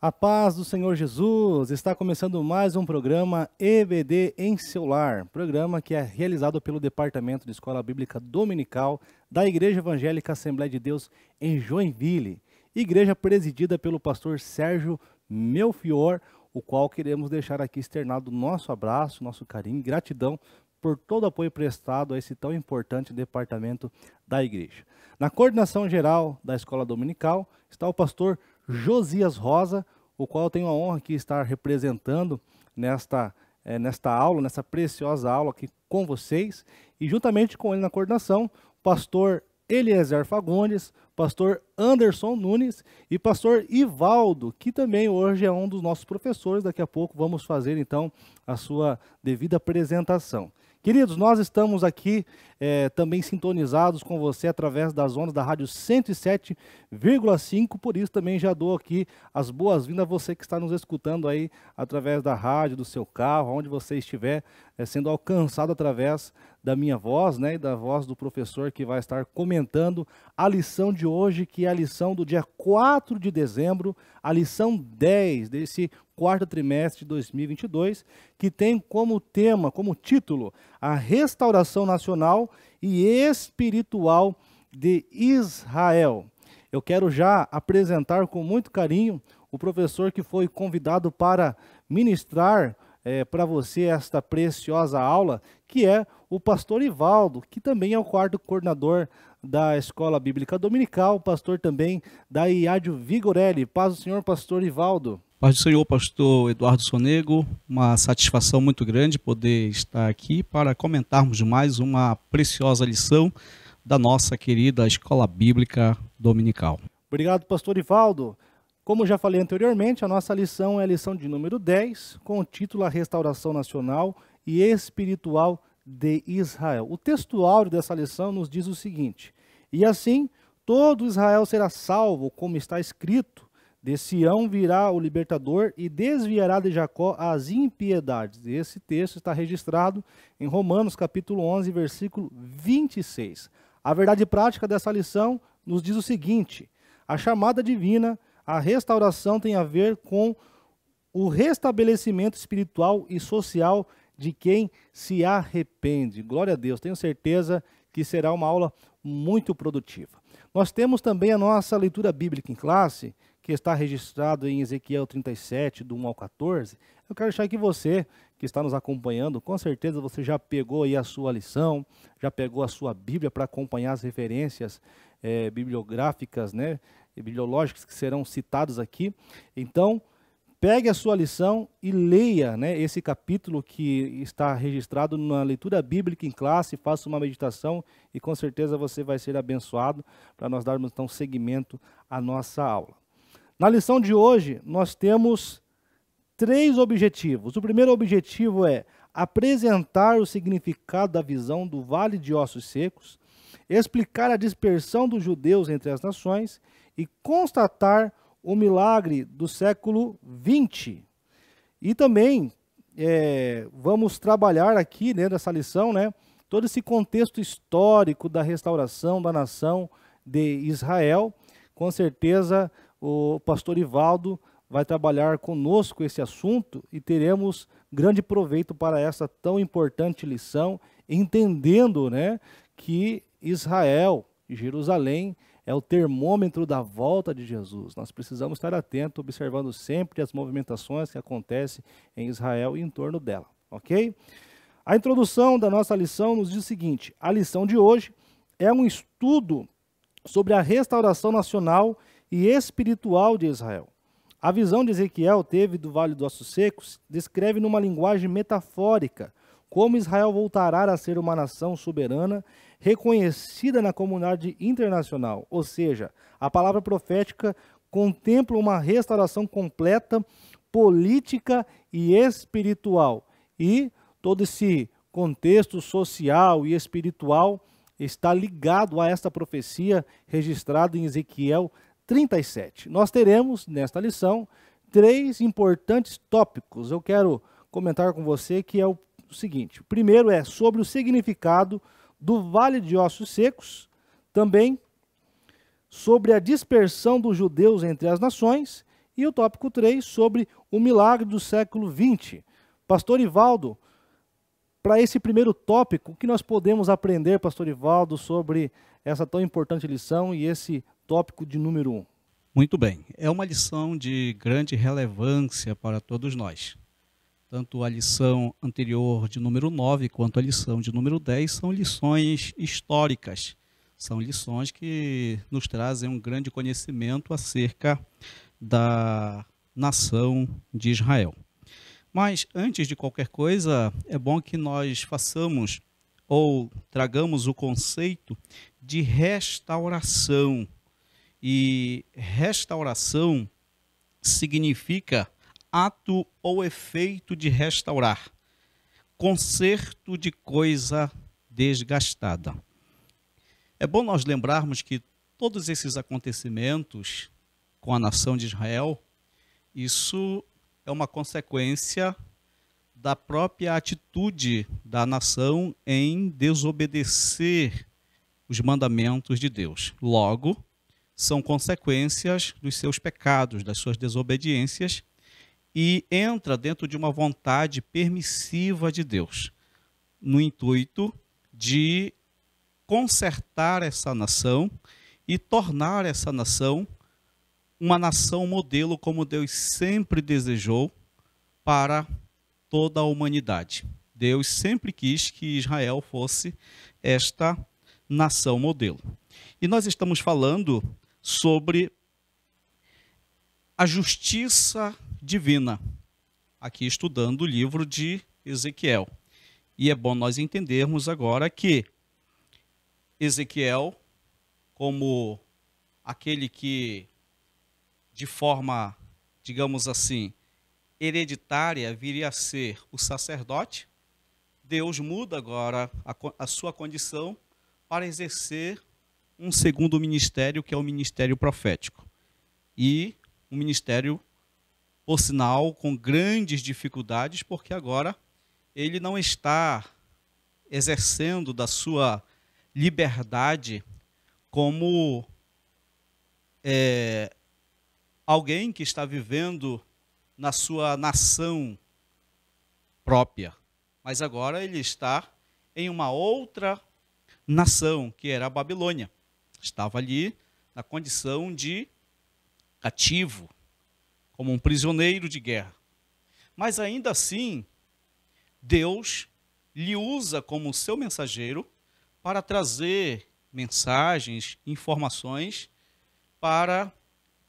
A paz do Senhor Jesus está começando mais um programa EBD em celular, programa que é realizado pelo Departamento de Escola Bíblica Dominical da Igreja Evangélica Assembleia de Deus em Joinville, igreja presidida pelo pastor Sérgio Melfior, o qual queremos deixar aqui externado nosso abraço, nosso carinho, gratidão por todo o apoio prestado a esse tão importante departamento da igreja. Na coordenação geral da Escola Dominical está o pastor Josias Rosa, o qual eu tenho a honra de estar representando nesta, é, nesta aula, nessa preciosa aula aqui com vocês, e juntamente com ele na coordenação, pastor Eliezer Fagundes, pastor Anderson Nunes e pastor Ivaldo, que também hoje é um dos nossos professores. Daqui a pouco vamos fazer então a sua devida apresentação. Queridos, nós estamos aqui é, também sintonizados com você através das ondas da rádio 107,5, por isso também já dou aqui as boas-vindas a você que está nos escutando aí através da rádio, do seu carro, onde você estiver é, sendo alcançado através da minha voz, né, e da voz do professor que vai estar comentando a lição de hoje, que é a lição do dia 4 de dezembro, a lição 10 desse quarto trimestre de 2022, que tem como tema, como título, a restauração nacional e espiritual de Israel. Eu quero já apresentar com muito carinho o professor que foi convidado para ministrar é, para você esta preciosa aula, que é o pastor Ivaldo, que também é o quarto coordenador da Escola Bíblica Dominical, pastor também da Iádio Vigorelli. Paz do Senhor, pastor Ivaldo. Paz do Senhor, pastor Eduardo Sonego. Uma satisfação muito grande poder estar aqui para comentarmos mais uma preciosa lição da nossa querida Escola Bíblica Dominical. Obrigado, pastor Ivaldo. Como já falei anteriormente, a nossa lição é a lição de número 10, com o título A Restauração Nacional e Espiritual de Israel. O texto dessa lição nos diz o seguinte: E assim todo Israel será salvo, como está escrito. De Sião virá o libertador e desviará de Jacó as impiedades. Esse texto está registrado em Romanos capítulo 11, versículo 26. A verdade prática dessa lição nos diz o seguinte: a chamada divina a restauração tem a ver com o restabelecimento espiritual e social de quem se arrepende. Glória a Deus, tenho certeza que será uma aula muito produtiva. Nós temos também a nossa leitura bíblica em classe, que está registrado em Ezequiel 37, do 1 ao 14. Eu quero deixar que você, que está nos acompanhando, com certeza você já pegou aí a sua lição, já pegou a sua Bíblia para acompanhar as referências é, bibliográficas, né? bibliológicos que serão citados aqui. Então, pegue a sua lição e leia né, esse capítulo que está registrado na leitura bíblica em classe, faça uma meditação e com certeza você vai ser abençoado para nós darmos então seguimento à nossa aula. Na lição de hoje, nós temos três objetivos. O primeiro objetivo é apresentar o significado da visão do vale de ossos secos explicar a dispersão dos judeus entre as nações e constatar o milagre do século XX. E também é, vamos trabalhar aqui dentro né, dessa lição né, todo esse contexto histórico da restauração da nação de Israel. Com certeza o pastor Ivaldo vai trabalhar conosco esse assunto e teremos grande proveito para essa tão importante lição, entendendo né, que Israel, Jerusalém, é o termômetro da volta de Jesus. Nós precisamos estar atentos, observando sempre as movimentações que acontecem em Israel e em torno dela, ok? A introdução da nossa lição nos diz o seguinte: a lição de hoje é um estudo sobre a restauração nacional e espiritual de Israel. A visão de Ezequiel teve do Vale dos Ossos Secos descreve numa linguagem metafórica como Israel voltará a ser uma nação soberana reconhecida na comunidade internacional. Ou seja, a palavra profética contempla uma restauração completa, política e espiritual. E todo esse contexto social e espiritual está ligado a esta profecia registrada em Ezequiel 37. Nós teremos nesta lição três importantes tópicos. Eu quero comentar com você que é o o seguinte: o primeiro é sobre o significado do Vale de Ossos Secos, também sobre a dispersão dos judeus entre as nações, e o tópico 3 sobre o milagre do século XX. Pastor Ivaldo, para esse primeiro tópico, o que nós podemos aprender, Pastor Ivaldo, sobre essa tão importante lição e esse tópico de número 1? Um? Muito bem, é uma lição de grande relevância para todos nós. Tanto a lição anterior de número 9 quanto a lição de número 10 são lições históricas. São lições que nos trazem um grande conhecimento acerca da nação de Israel. Mas antes de qualquer coisa, é bom que nós façamos ou tragamos o conceito de restauração. E restauração significa ato ou efeito de restaurar, conserto de coisa desgastada. É bom nós lembrarmos que todos esses acontecimentos com a nação de Israel, isso é uma consequência da própria atitude da nação em desobedecer os mandamentos de Deus. Logo, são consequências dos seus pecados, das suas desobediências, e entra dentro de uma vontade permissiva de Deus, no intuito de consertar essa nação e tornar essa nação uma nação modelo como Deus sempre desejou para toda a humanidade. Deus sempre quis que Israel fosse esta nação modelo. E nós estamos falando sobre a justiça divina, aqui estudando o livro de Ezequiel. E é bom nós entendermos agora que Ezequiel, como aquele que, de forma, digamos assim, hereditária, viria a ser o sacerdote, Deus muda agora a, a sua condição para exercer um segundo ministério, que é o ministério profético. E um ministério por sinal, com grandes dificuldades, porque agora ele não está exercendo da sua liberdade como é, alguém que está vivendo na sua nação própria. Mas agora ele está em uma outra nação, que era a Babilônia. Estava ali na condição de cativo, como um prisioneiro de guerra. Mas ainda assim, Deus lhe usa como seu mensageiro para trazer mensagens, informações para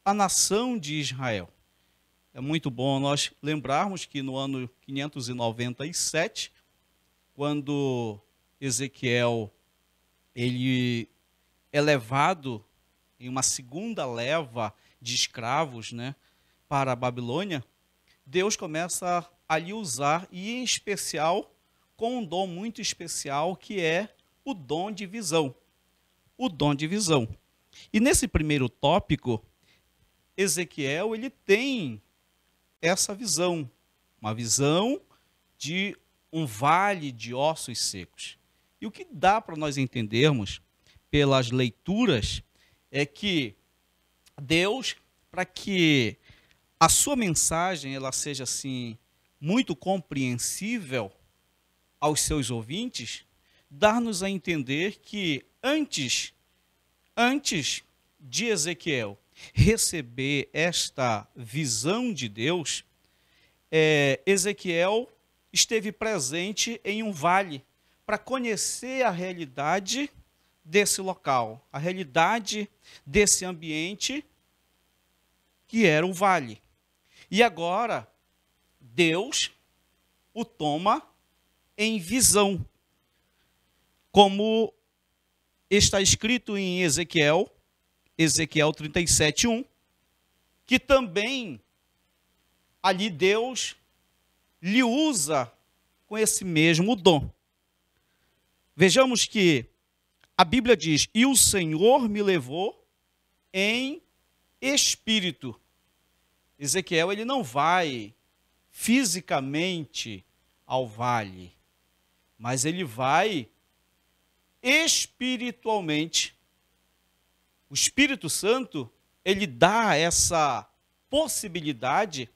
a nação de Israel. É muito bom nós lembrarmos que no ano 597, quando Ezequiel ele é levado em uma segunda leva de escravos, né, para a Babilônia, Deus começa a lhe usar, e em especial com um dom muito especial que é o dom de visão. O dom de visão. E nesse primeiro tópico, Ezequiel ele tem essa visão, uma visão de um vale de ossos secos. E o que dá para nós entendermos pelas leituras é que Deus, para que a sua mensagem ela seja assim muito compreensível aos seus ouvintes, dar-nos a entender que antes antes de Ezequiel receber esta visão de Deus, é, Ezequiel esteve presente em um vale para conhecer a realidade desse local, a realidade desse ambiente que era o vale. E agora, Deus o toma em visão. Como está escrito em Ezequiel, Ezequiel 1, que também ali Deus lhe usa com esse mesmo dom. Vejamos que a Bíblia diz: "E o Senhor me levou em espírito Ezequiel ele não vai fisicamente ao vale, mas ele vai espiritualmente. O Espírito Santo, ele dá essa possibilidade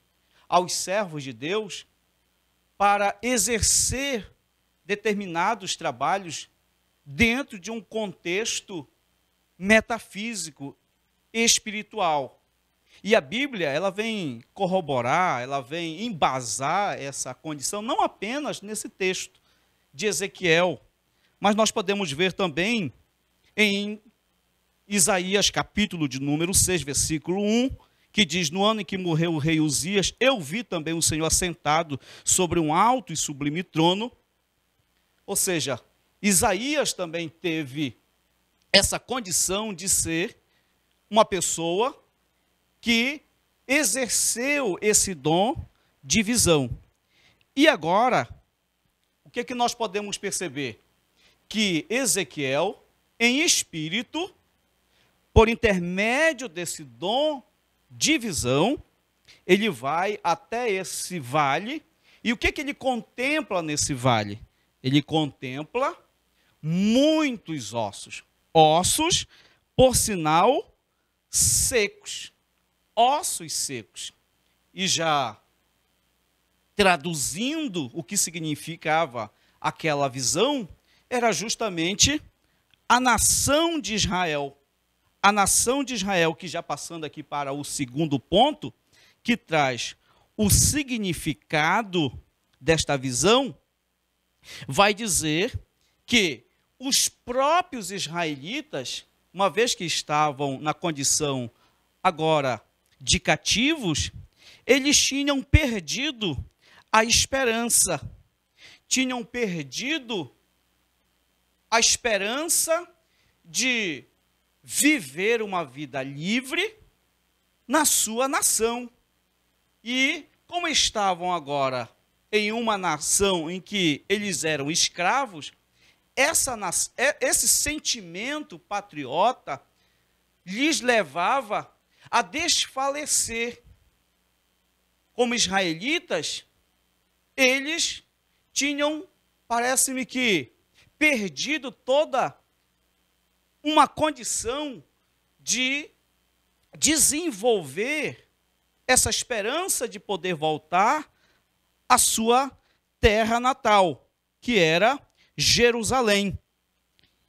aos servos de Deus para exercer determinados trabalhos dentro de um contexto metafísico espiritual. E a Bíblia, ela vem corroborar, ela vem embasar essa condição, não apenas nesse texto de Ezequiel, mas nós podemos ver também em Isaías, capítulo de número 6, versículo 1, que diz: No ano em que morreu o rei Uzias, eu vi também o Senhor assentado sobre um alto e sublime trono. Ou seja, Isaías também teve essa condição de ser uma pessoa que exerceu esse dom de visão. E agora, o que, é que nós podemos perceber? Que Ezequiel, em espírito, por intermédio desse dom de visão, ele vai até esse vale. E o que, é que ele contempla nesse vale? Ele contempla muitos ossos. Ossos, por sinal, secos ossos secos. E já traduzindo o que significava aquela visão, era justamente a nação de Israel. A nação de Israel, que já passando aqui para o segundo ponto, que traz o significado desta visão, vai dizer que os próprios israelitas, uma vez que estavam na condição agora de cativos, eles tinham perdido a esperança. Tinham perdido a esperança de viver uma vida livre na sua nação. E como estavam agora em uma nação em que eles eram escravos, essa, esse sentimento patriota lhes levava a desfalecer. Como israelitas, eles tinham, parece-me que, perdido toda uma condição de desenvolver essa esperança de poder voltar à sua terra natal, que era Jerusalém.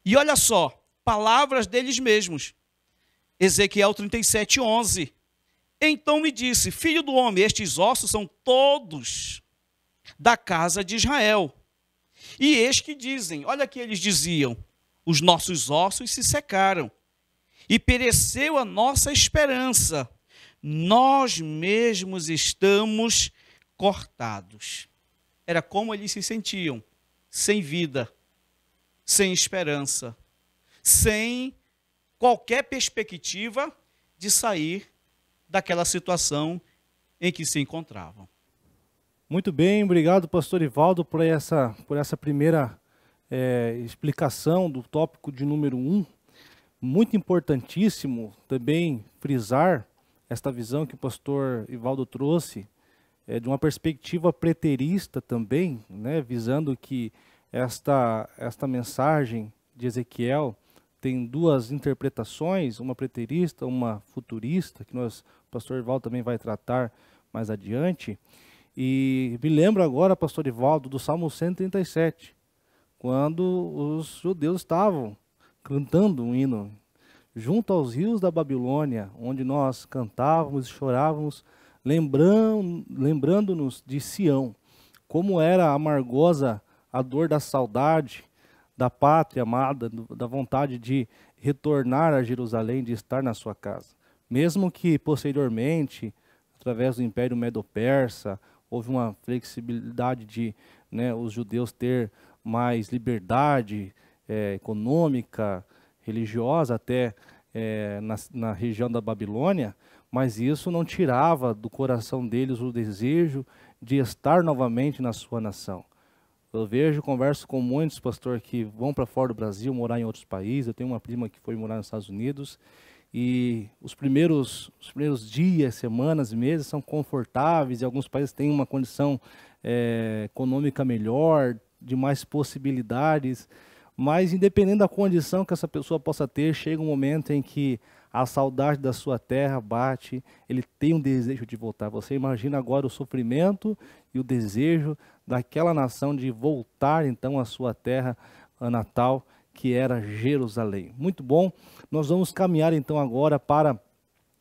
E olha só, palavras deles mesmos. Ezequiel 37, 11. Então me disse: Filho do homem, estes ossos são todos da casa de Israel. E eis que dizem: Olha que eles diziam: Os nossos ossos se secaram e pereceu a nossa esperança. Nós mesmos estamos cortados. Era como eles se sentiam: sem vida, sem esperança, sem qualquer perspectiva de sair daquela situação em que se encontravam. Muito bem, obrigado, pastor Ivaldo, por essa, por essa primeira é, explicação do tópico de número Um. Muito importantíssimo também frisar esta visão que o pastor Ivaldo trouxe, é, de uma perspectiva preterista também, né, visando que esta, esta mensagem de Ezequiel tem duas interpretações, uma preterista, uma futurista, que nós, o pastor Ivaldo também vai tratar mais adiante. E me lembro agora, pastor Ivaldo, do Salmo 137, quando os judeus estavam cantando um hino junto aos rios da Babilônia, onde nós cantávamos e chorávamos, lembrando-nos lembrando de Sião, como era amargosa a dor da saudade da pátria amada, da vontade de retornar a Jerusalém, de estar na sua casa. Mesmo que posteriormente, através do Império Medo-Persa, houve uma flexibilidade de né, os judeus ter mais liberdade é, econômica, religiosa até é, na, na região da Babilônia, mas isso não tirava do coração deles o desejo de estar novamente na sua nação. Eu vejo, converso com muitos pastores que vão para fora do Brasil, morar em outros países. Eu tenho uma prima que foi morar nos Estados Unidos e os primeiros, os primeiros dias, semanas, meses são confortáveis e alguns países têm uma condição é, econômica melhor, de mais possibilidades. Mas, independente da condição que essa pessoa possa ter, chega um momento em que a saudade da sua terra bate, ele tem um desejo de voltar. Você imagina agora o sofrimento e o desejo daquela nação de voltar então à sua terra natal, que era Jerusalém. Muito bom. Nós vamos caminhar então agora para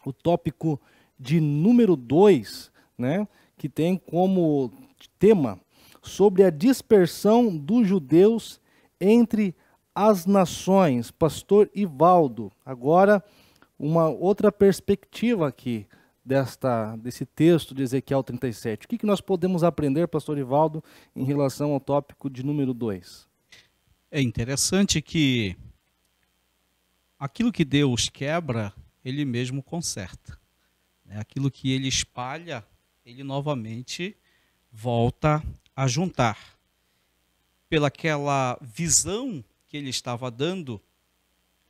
o tópico de número 2, né, que tem como tema sobre a dispersão dos judeus entre as nações. Pastor Ivaldo, agora uma outra perspectiva aqui desta, desse texto de Ezequiel 37. O que, que nós podemos aprender, pastor Ivaldo, em relação ao tópico de número 2? É interessante que aquilo que Deus quebra, ele mesmo conserta. Né? Aquilo que ele espalha, ele novamente volta a juntar. Pelaquela visão que ele estava dando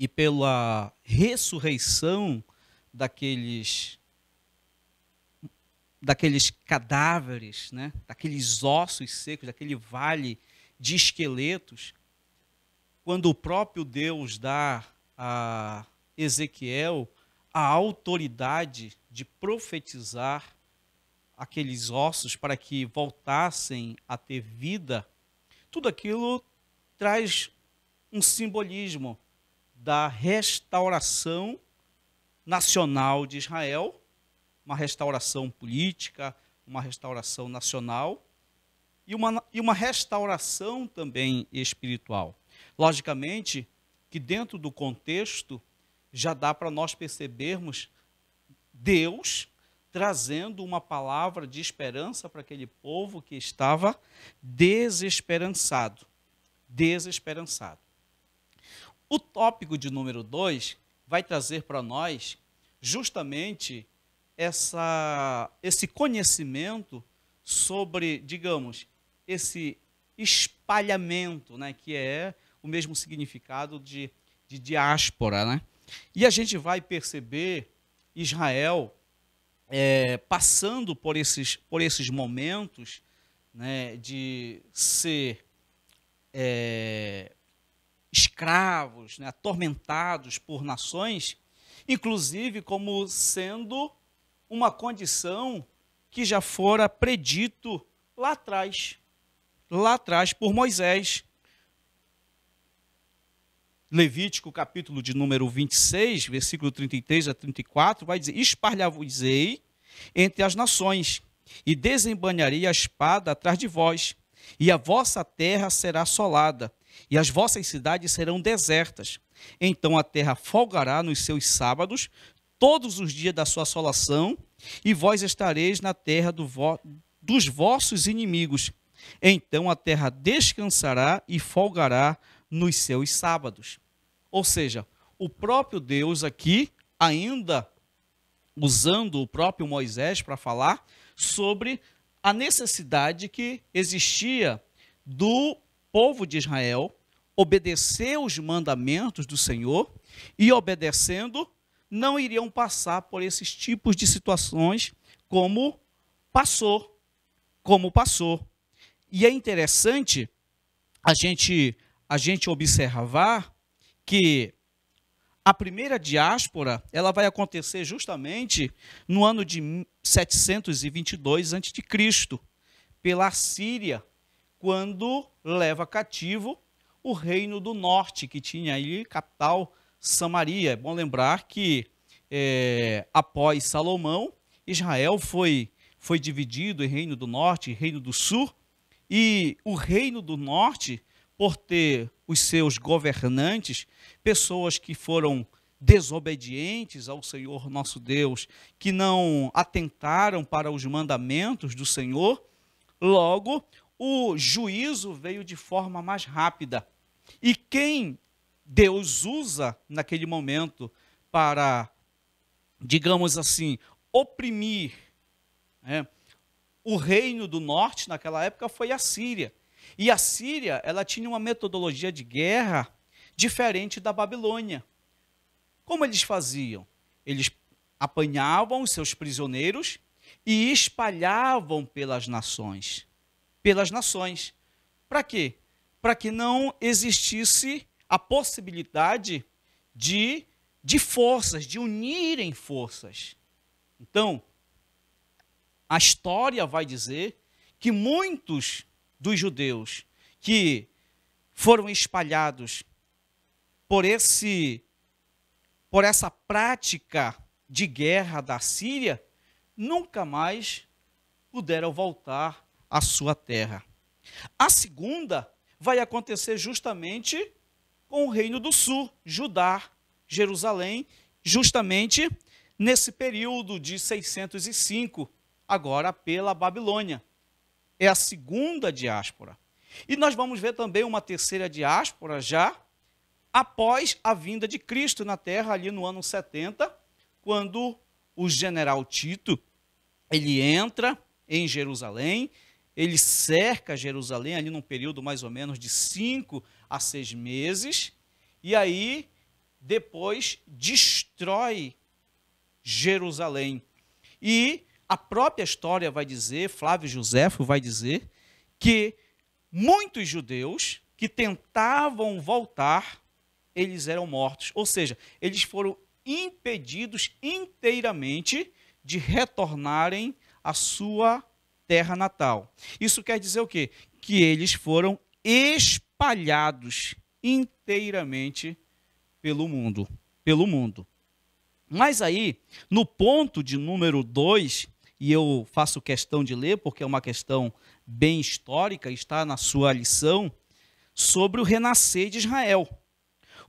e pela ressurreição daqueles daqueles cadáveres, né? daqueles ossos secos, daquele vale de esqueletos, quando o próprio Deus dá a Ezequiel a autoridade de profetizar aqueles ossos para que voltassem a ter vida, tudo aquilo traz um simbolismo da restauração nacional de Israel, uma restauração política, uma restauração nacional e uma, e uma restauração também espiritual. Logicamente que dentro do contexto já dá para nós percebermos Deus trazendo uma palavra de esperança para aquele povo que estava desesperançado, desesperançado. O tópico de número 2 vai trazer para nós justamente essa, esse conhecimento sobre, digamos, esse espalhamento, né, que é o mesmo significado de, de diáspora. Né? E a gente vai perceber Israel é, passando por esses, por esses momentos né, de ser é, escravos, né, atormentados por nações, inclusive como sendo uma condição que já fora predito lá atrás, lá atrás por Moisés. Levítico, capítulo de número 26, versículo 33 a 34, vai dizer: Espalhar-vos-ei entre as nações, e desembanharei a espada atrás de vós, e a vossa terra será assolada, e as vossas cidades serão desertas. Então a terra folgará nos seus sábados, todos os dias da sua assolação, e vós estareis na terra do vo dos vossos inimigos. Então a terra descansará e folgará nos seus sábados. Ou seja, o próprio Deus aqui, ainda usando o próprio Moisés para falar sobre a necessidade que existia do povo de Israel obedeceu os mandamentos do Senhor e obedecendo, não iriam passar por esses tipos de situações como passou, como passou. E é interessante a gente a gente observar que a primeira diáspora, ela vai acontecer justamente no ano de 722 a.C., pela Síria, quando leva cativo o reino do norte, que tinha aí capital Samaria. É bom lembrar que é, após Salomão, Israel foi, foi dividido em reino do norte e reino do sul, e o reino do norte, por ter os seus governantes, pessoas que foram desobedientes ao Senhor nosso Deus, que não atentaram para os mandamentos do Senhor, logo o juízo veio de forma mais rápida. E quem Deus usa naquele momento para, digamos assim, oprimir né? o reino do norte naquela época foi a Síria. E a Síria, ela tinha uma metodologia de guerra diferente da Babilônia. Como eles faziam? Eles apanhavam os seus prisioneiros e espalhavam pelas nações pelas nações. Para quê? Para que não existisse a possibilidade de, de forças, de unirem forças. Então, a história vai dizer que muitos dos judeus que foram espalhados por esse por essa prática de guerra da Síria nunca mais puderam voltar a sua terra. A segunda vai acontecer justamente com o reino do sul, Judá, Jerusalém, justamente nesse período de 605, agora pela Babilônia. É a segunda diáspora. E nós vamos ver também uma terceira diáspora já após a vinda de Cristo na terra ali no ano 70, quando o general Tito ele entra em Jerusalém, ele cerca Jerusalém ali num período mais ou menos de cinco a seis meses, e aí depois destrói Jerusalém. E a própria história vai dizer, Flávio Joséfo vai dizer, que muitos judeus que tentavam voltar, eles eram mortos. Ou seja, eles foram impedidos inteiramente de retornarem à sua terra natal. Isso quer dizer o quê? Que eles foram espalhados inteiramente pelo mundo, pelo mundo. Mas aí, no ponto de número 2, e eu faço questão de ler porque é uma questão bem histórica, está na sua lição, sobre o renascer de Israel.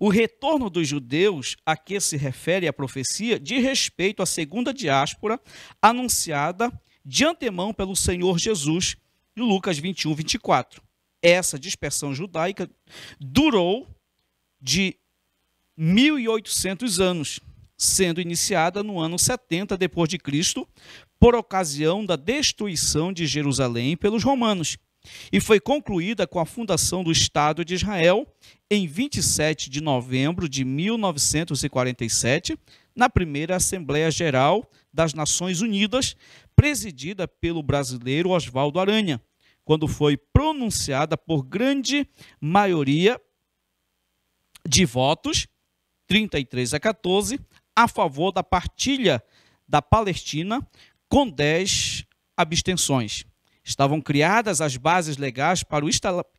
O retorno dos judeus a que se refere a profecia de respeito à segunda diáspora anunciada de antemão pelo Senhor Jesus, em Lucas 21, 24. Essa dispersão judaica durou de 1800 anos, sendo iniciada no ano 70 depois de Cristo, por ocasião da destruição de Jerusalém pelos romanos, e foi concluída com a fundação do Estado de Israel em 27 de novembro de 1947, na primeira Assembleia Geral das Nações Unidas, presidida pelo brasileiro Oswaldo Aranha, quando foi pronunciada por grande maioria de votos, 33 a 14, a favor da partilha da Palestina, com 10 abstenções. Estavam criadas as bases legais para o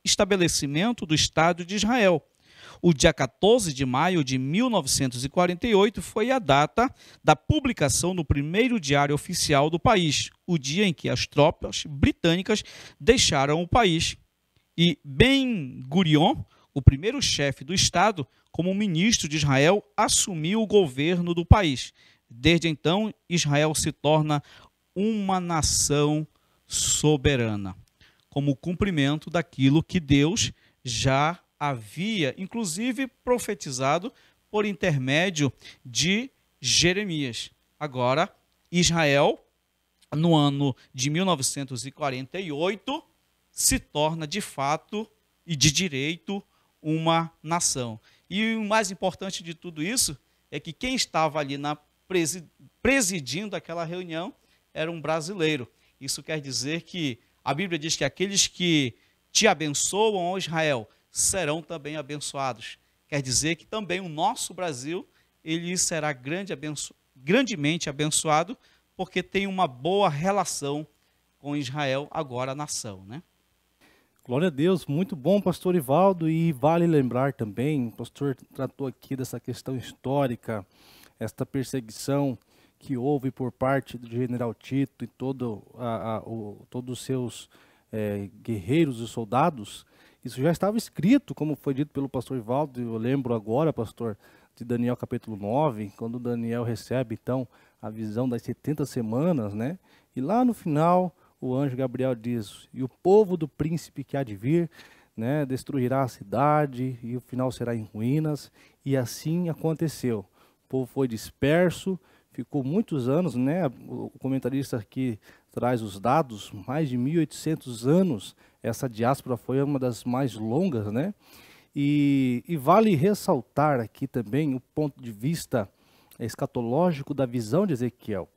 estabelecimento do Estado de Israel o dia 14 de maio de 1948 foi a data da publicação no primeiro diário oficial do país, o dia em que as tropas britânicas deixaram o país. E Ben Gurion, o primeiro chefe do Estado, como ministro de Israel, assumiu o governo do país. Desde então, Israel se torna uma nação soberana, como cumprimento daquilo que Deus já havia, inclusive, profetizado por intermédio de Jeremias. Agora, Israel, no ano de 1948, se torna de fato e de direito uma nação. E o mais importante de tudo isso é que quem estava ali na presidindo aquela reunião era um brasileiro. Isso quer dizer que a Bíblia diz que aqueles que te abençoam, ó Israel, serão também abençoados. Quer dizer que também o nosso Brasil, ele será grande abenço grandemente abençoado, porque tem uma boa relação com Israel, agora a nação, né? Glória a Deus, muito bom, pastor Ivaldo, e vale lembrar também, o pastor tratou aqui dessa questão histórica, esta perseguição que houve por parte do general Tito e todo a, a, o, todos os seus é, guerreiros e soldados, isso já estava escrito, como foi dito pelo pastor Ivaldo, eu lembro agora, pastor, de Daniel capítulo 9, quando Daniel recebe então a visão das 70 semanas, né? E lá no final, o anjo Gabriel diz: "E o povo do príncipe que há de vir, né, destruirá a cidade e o final será em ruínas", e assim aconteceu. O povo foi disperso, ficou muitos anos, né? O comentarista aqui traz os dados, mais de 1.800 anos, essa diáspora foi uma das mais longas, né? E, e, vale ressaltar aqui também o ponto de vista escatológico da visão de Ezequiel.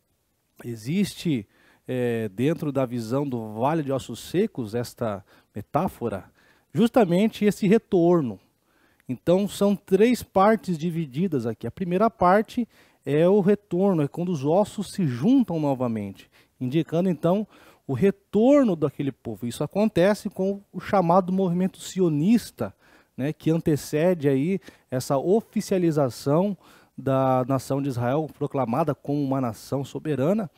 Existe é, dentro da visão do Vale de Ossos Secos esta metáfora, justamente esse retorno. Então são três partes divididas aqui. A primeira parte é o retorno, é quando os ossos se juntam novamente indicando então o retorno daquele povo. Isso acontece com o chamado movimento sionista, né, que antecede aí essa oficialização da nação de Israel proclamada como uma nação soberana.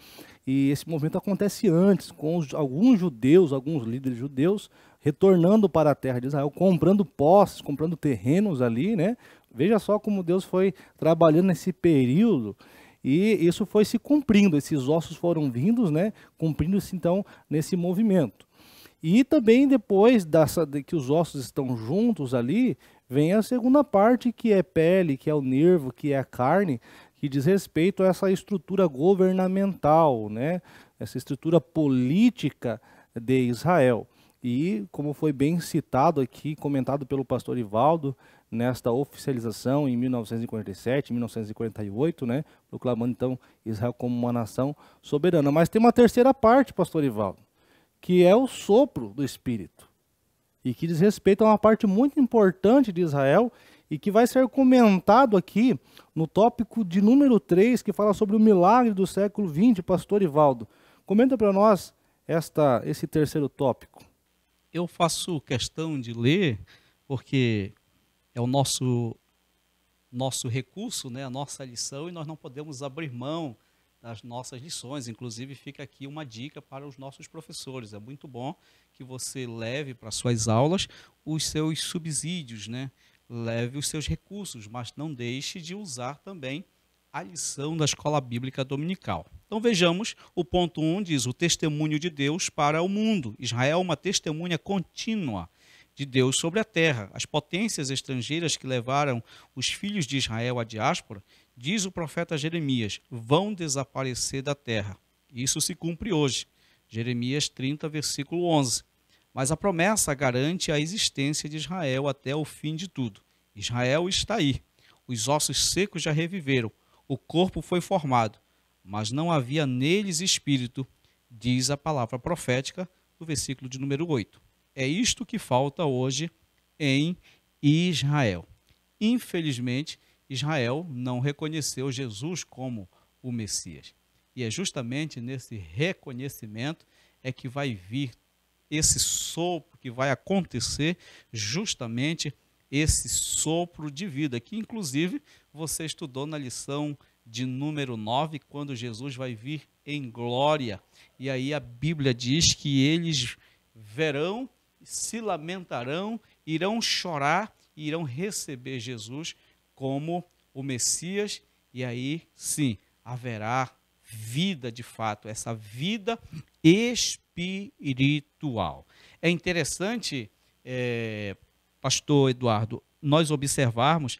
E esse movimento acontece antes, com os, alguns judeus, alguns líderes judeus, retornando para a terra de Israel, comprando posses, comprando terrenos ali, né? Veja só como Deus foi trabalhando nesse período e isso foi se cumprindo, esses ossos foram vindos, né, cumprindo-se então nesse movimento. E também depois dessa, de que os ossos estão juntos ali, vem a segunda parte que é pele, que é o nervo, que é a carne, que diz respeito a essa estrutura governamental, né, essa estrutura política de Israel. E como foi bem citado aqui, comentado pelo pastor Ivaldo, nesta oficialização em 1947, 1948, né, proclamando então Israel como uma nação soberana. Mas tem uma terceira parte, pastor Ivaldo, que é o sopro do Espírito, e que diz respeito a uma parte muito importante de Israel e que vai ser comentado aqui no tópico de número 3, que fala sobre o milagre do século XX, pastor Ivaldo. Comenta para nós esta, esse terceiro tópico. Eu faço questão de ler, porque é o nosso nosso recurso, né, a nossa lição, e nós não podemos abrir mão das nossas lições. Inclusive, fica aqui uma dica para os nossos professores. É muito bom que você leve para suas aulas os seus subsídios, né? leve os seus recursos, mas não deixe de usar também a lição da Escola Bíblica Dominical. Então vejamos, o ponto 1 um diz o testemunho de Deus para o mundo. Israel é uma testemunha contínua de Deus sobre a terra. As potências estrangeiras que levaram os filhos de Israel à diáspora, diz o profeta Jeremias, vão desaparecer da terra. Isso se cumpre hoje. Jeremias 30, versículo 11. Mas a promessa garante a existência de Israel até o fim de tudo. Israel está aí. Os ossos secos já reviveram. O corpo foi formado, mas não havia neles espírito, diz a palavra profética do versículo de número 8. É isto que falta hoje em Israel. Infelizmente, Israel não reconheceu Jesus como o Messias. E é justamente nesse reconhecimento é que vai vir esse sopro que vai acontecer justamente esse sopro de vida, que inclusive você estudou na lição de número 9, quando Jesus vai vir em glória. E aí a Bíblia diz que eles verão se lamentarão, irão chorar irão receber Jesus como o Messias, e aí sim haverá vida de fato, essa vida espiritual. É interessante, é, pastor Eduardo, nós observarmos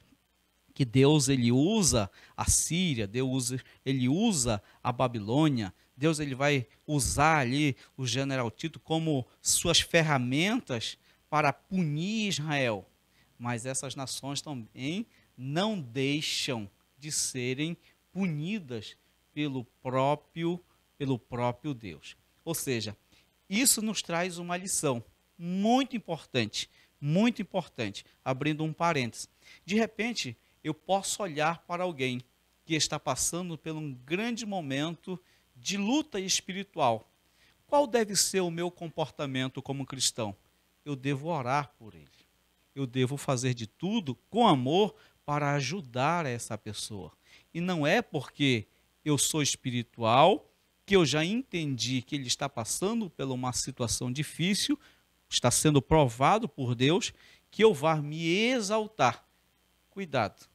que Deus ele usa a Síria, Deus ele usa a Babilônia, Deus ele vai usar ali o general Tito como suas ferramentas para punir Israel. Mas essas nações também não deixam de serem punidas pelo próprio pelo próprio Deus. Ou seja, isso nos traz uma lição muito importante, muito importante, abrindo um parênteses, De repente, eu posso olhar para alguém que está passando por um grande momento de luta espiritual. Qual deve ser o meu comportamento como cristão? Eu devo orar por ele. Eu devo fazer de tudo com amor para ajudar essa pessoa. E não é porque eu sou espiritual que eu já entendi que ele está passando por uma situação difícil, está sendo provado por Deus, que eu vá me exaltar. Cuidado,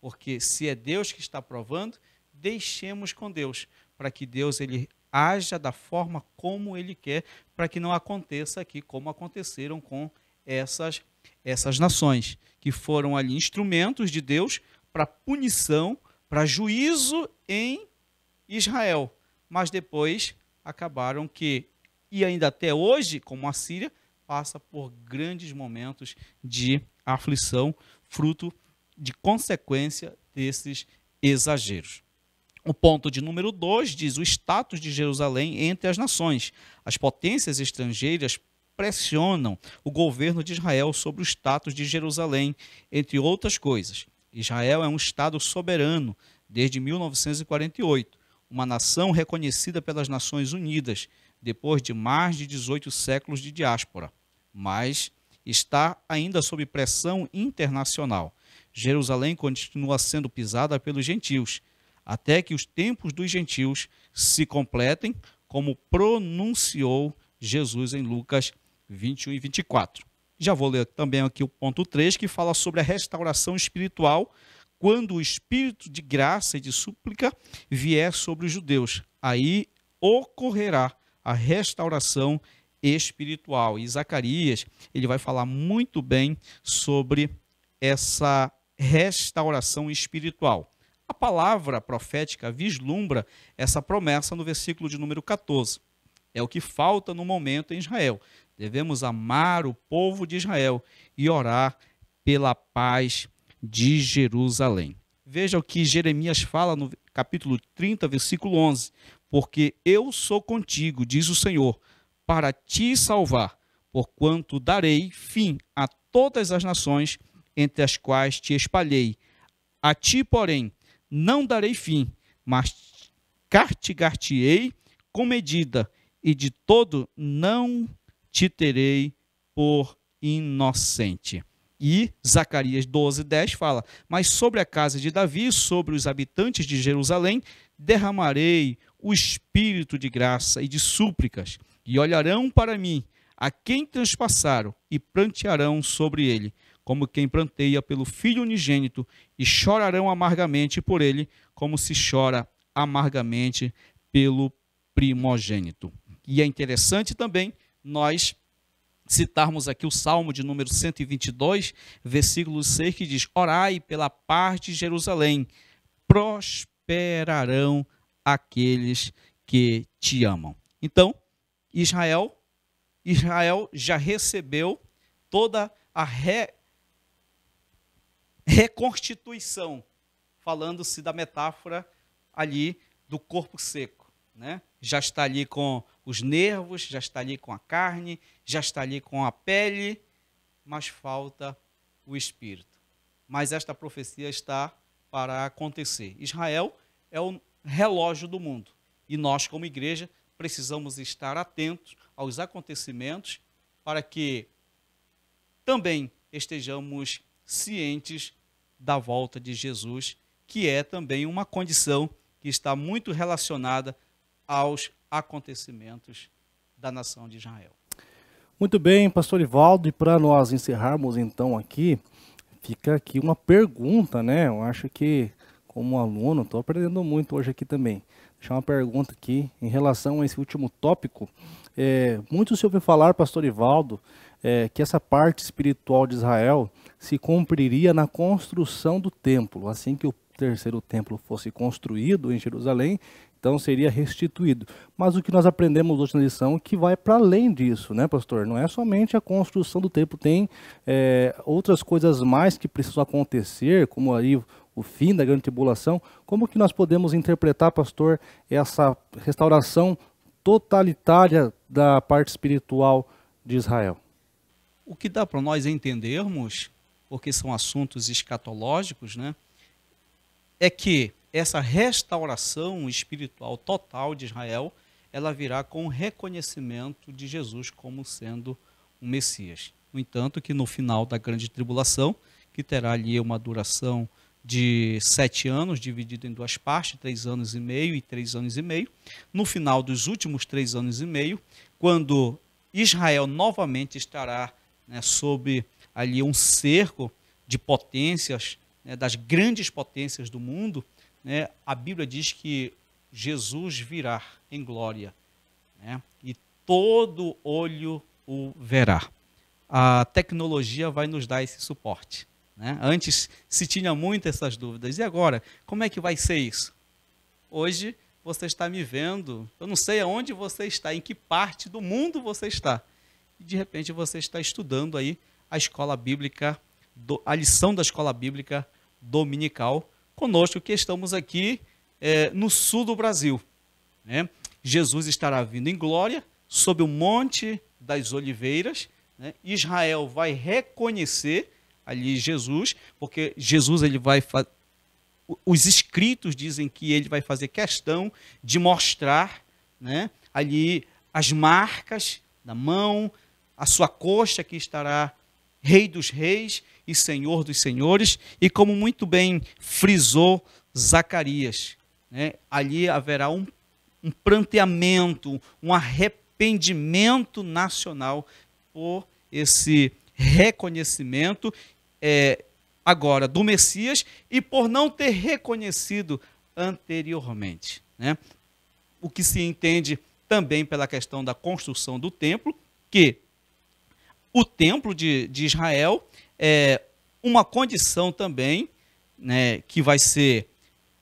porque se é Deus que está provando, deixemos com Deus, para que Deus ele haja da forma como ele quer, para que não aconteça aqui como aconteceram com essas essas nações, que foram ali instrumentos de Deus para punição, para juízo em Israel, mas depois acabaram que e ainda até hoje, como a Síria, passa por grandes momentos de aflição, fruto de consequência desses exageros. O ponto de número 2 diz o status de Jerusalém entre as nações. As potências estrangeiras pressionam o governo de Israel sobre o status de Jerusalém, entre outras coisas. Israel é um Estado soberano desde 1948, uma nação reconhecida pelas Nações Unidas, depois de mais de 18 séculos de diáspora, mas está ainda sob pressão internacional. Jerusalém continua sendo pisada pelos gentios até que os tempos dos gentios se completem, como pronunciou Jesus em Lucas 21 e 24. Já vou ler também aqui o ponto 3, que fala sobre a restauração espiritual, quando o espírito de graça e de súplica vier sobre os judeus. Aí ocorrerá a restauração espiritual. E Zacarias, ele vai falar muito bem sobre essa restauração espiritual. A palavra profética vislumbra essa promessa no versículo de número 14. É o que falta no momento em Israel. Devemos amar o povo de Israel e orar pela paz de Jerusalém. Veja o que Jeremias fala no capítulo 30, versículo 11: Porque eu sou contigo, diz o Senhor, para te salvar, porquanto darei fim a todas as nações entre as quais te espalhei. A ti, porém, não darei fim, mas castigar-te-ei com medida, e de todo não te terei por inocente. E Zacarias 12, 10 fala: Mas sobre a casa de Davi, sobre os habitantes de Jerusalém, derramarei o espírito de graça e de súplicas, e olharão para mim, a quem transpassaram, e plantearão sobre ele, como quem planteia pelo filho unigênito, e chorarão amargamente por ele, como se chora amargamente pelo primogênito. E é interessante também nós citarmos aqui o Salmo de número 122, versículo 6, que diz: Orai pela parte de Jerusalém, prosperarão aqueles que te amam. Então, Israel, Israel já recebeu toda a re, reconstituição, falando-se da metáfora ali do corpo seco, né? Já está ali com os nervos, já está ali com a carne, já está ali com a pele, mas falta o espírito. Mas esta profecia está para acontecer. Israel é o relógio do mundo e nós, como igreja, precisamos estar atentos aos acontecimentos para que também estejamos cientes da volta de Jesus, que é também uma condição que está muito relacionada aos acontecimentos da nação de Israel. Muito bem, pastor Ivaldo, e para nós encerrarmos então aqui, fica aqui uma pergunta, né? Eu acho que como aluno, estou aprendendo muito hoje aqui também. Deixa uma pergunta aqui em relação a esse último tópico. É, muito se ouviu falar, pastor Ivaldo, é, que essa parte espiritual de Israel se cumpriria na construção do templo. Assim que o terceiro templo fosse construído em Jerusalém, então seria restituído. Mas o que nós aprendemos hoje na lição é que vai para além disso, né, pastor? Não é somente a construção do templo, tem é, outras coisas mais que precisam acontecer, como aí o fim da grande tribulação. Como que nós podemos interpretar, pastor, essa restauração totalitária da parte espiritual de Israel? O que dá para nós entendermos porque são assuntos escatológicos, né? É que essa restauração espiritual total de Israel, ela virá com o reconhecimento de Jesus como sendo o Messias. No entanto, que no final da grande tribulação, que terá ali uma duração de sete anos, dividido em duas partes, três anos e meio e três anos e meio. No final dos últimos três anos e meio, quando Israel novamente estará né, sob ali um cerco de potências, né, das grandes potências do mundo, né, a Bíblia diz que Jesus virá em glória né, e todo olho o verá. A tecnologia vai nos dar esse suporte. Né. Antes se tinha muito essas dúvidas. E agora? Como é que vai ser isso? Hoje você está me vendo, eu não sei aonde você está, em que parte do mundo você está. E de repente você está estudando aí a escola bíblica, do, a lição da escola bíblica dominical conosco que estamos aqui é, no sul do Brasil. Né? Jesus estará vindo em glória sob o monte das oliveiras. Né? Israel vai reconhecer ali Jesus, porque Jesus ele vai os escritos dizem que ele vai fazer questão de mostrar, né? ali as marcas da mão, a sua coxa que estará Rei dos Reis e Senhor dos Senhores, e como muito bem frisou Zacarias, né, ali haverá um, um pranteamento, um arrependimento nacional por esse reconhecimento é, agora do Messias e por não ter reconhecido anteriormente. Né? O que se entende também pela questão da construção do templo, que o templo de, de Israel, é uma condição também né, que vai ser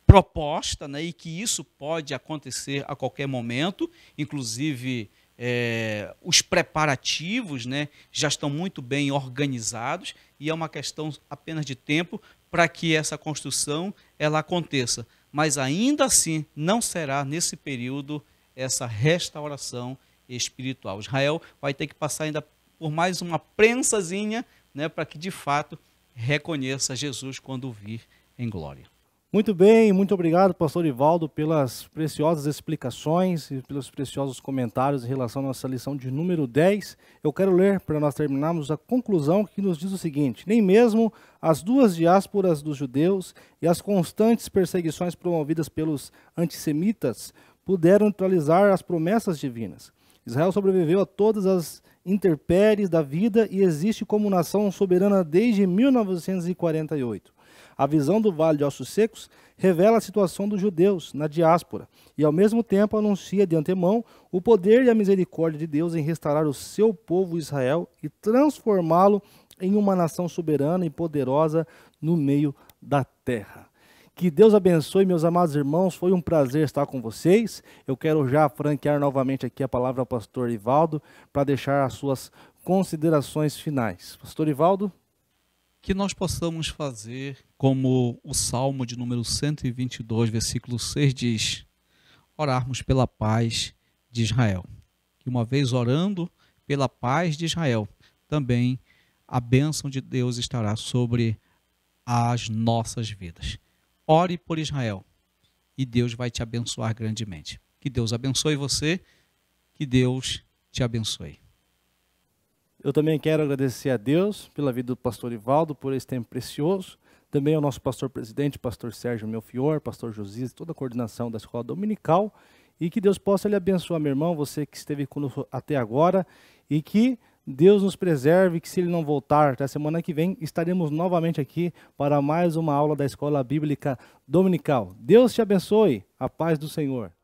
proposta né, e que isso pode acontecer a qualquer momento, inclusive é, os preparativos né, já estão muito bem organizados e é uma questão apenas de tempo para que essa construção ela aconteça. Mas ainda assim não será nesse período essa restauração espiritual. Israel vai ter que passar ainda por mais uma prensazinha, né, para que de fato reconheça Jesus quando vir em glória. Muito bem, muito obrigado, pastor Ivaldo, pelas preciosas explicações e pelos preciosos comentários em relação à nossa lição de número 10. Eu quero ler, para nós terminarmos, a conclusão que nos diz o seguinte: Nem mesmo as duas diásporas dos judeus e as constantes perseguições promovidas pelos antissemitas puderam neutralizar as promessas divinas. Israel sobreviveu a todas as interpéries da vida e existe como nação soberana desde 1948. A visão do Vale de Ossos Secos revela a situação dos judeus na diáspora e, ao mesmo tempo, anuncia de antemão o poder e a misericórdia de Deus em restaurar o seu povo Israel e transformá-lo em uma nação soberana e poderosa no meio da terra. Que Deus abençoe, meus amados irmãos. Foi um prazer estar com vocês. Eu quero já franquear novamente aqui a palavra ao pastor Ivaldo para deixar as suas considerações finais. Pastor Ivaldo? Que nós possamos fazer como o Salmo de número 122, versículo 6 diz: orarmos pela paz de Israel. Que uma vez orando pela paz de Israel, também a bênção de Deus estará sobre as nossas vidas. Ore por Israel e Deus vai te abençoar grandemente. Que Deus abençoe você, que Deus te abençoe. Eu também quero agradecer a Deus pela vida do pastor Ivaldo, por esse tempo precioso. Também ao nosso pastor presidente, pastor Sérgio Melfior, pastor Josias, toda a coordenação da escola dominical. E que Deus possa lhe abençoar, meu irmão, você que esteve conosco até agora. E que Deus nos preserve que se ele não voltar, até semana que vem estaremos novamente aqui para mais uma aula da Escola Bíblica Dominical. Deus te abençoe. A paz do Senhor.